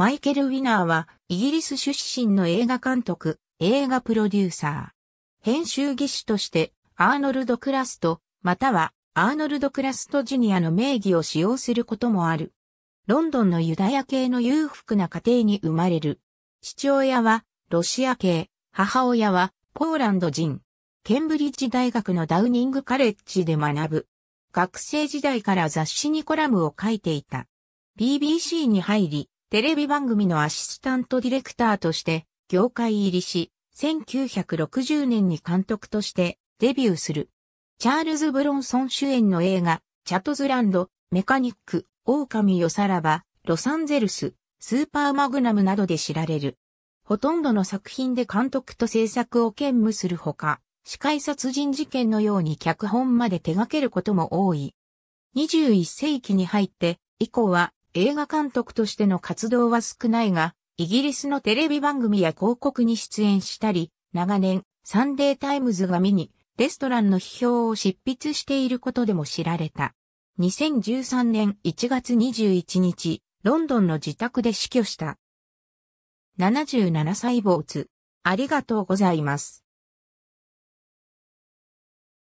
マイケル・ウィナーは、イギリス出身の映画監督、映画プロデューサー。編集技師として、アーノルド・クラスト、または、アーノルド・クラスト・ジュニアの名義を使用することもある。ロンドンのユダヤ系の裕福な家庭に生まれる。父親はロシア系、母親はポーランド人。ケンブリッジ大学のダウニングカレッジで学ぶ。学生時代から雑誌にコラムを書いていた。BBC に入り、テレビ番組のアシスタントディレクターとして業界入りし、1960年に監督としてデビューする。チャールズ・ブロンソン主演の映画、チャトズランド、メカニック、狼よさらば、ロサンゼルス、スーパーマグナムなどで知られる。ほとんどの作品で監督と制作を兼務するほか、司会殺人事件のように脚本まで手掛けることも多い。21世紀に入って、以降は映画監督としての活動は少ないが、イギリスのテレビ番組や広告に出演したり、長年、サンデータイムズが見に、レストランの批評を執筆していることでも知られた。2013年1月21日、ロンドンの自宅で死去した。77歳坊主、ありがとうございます。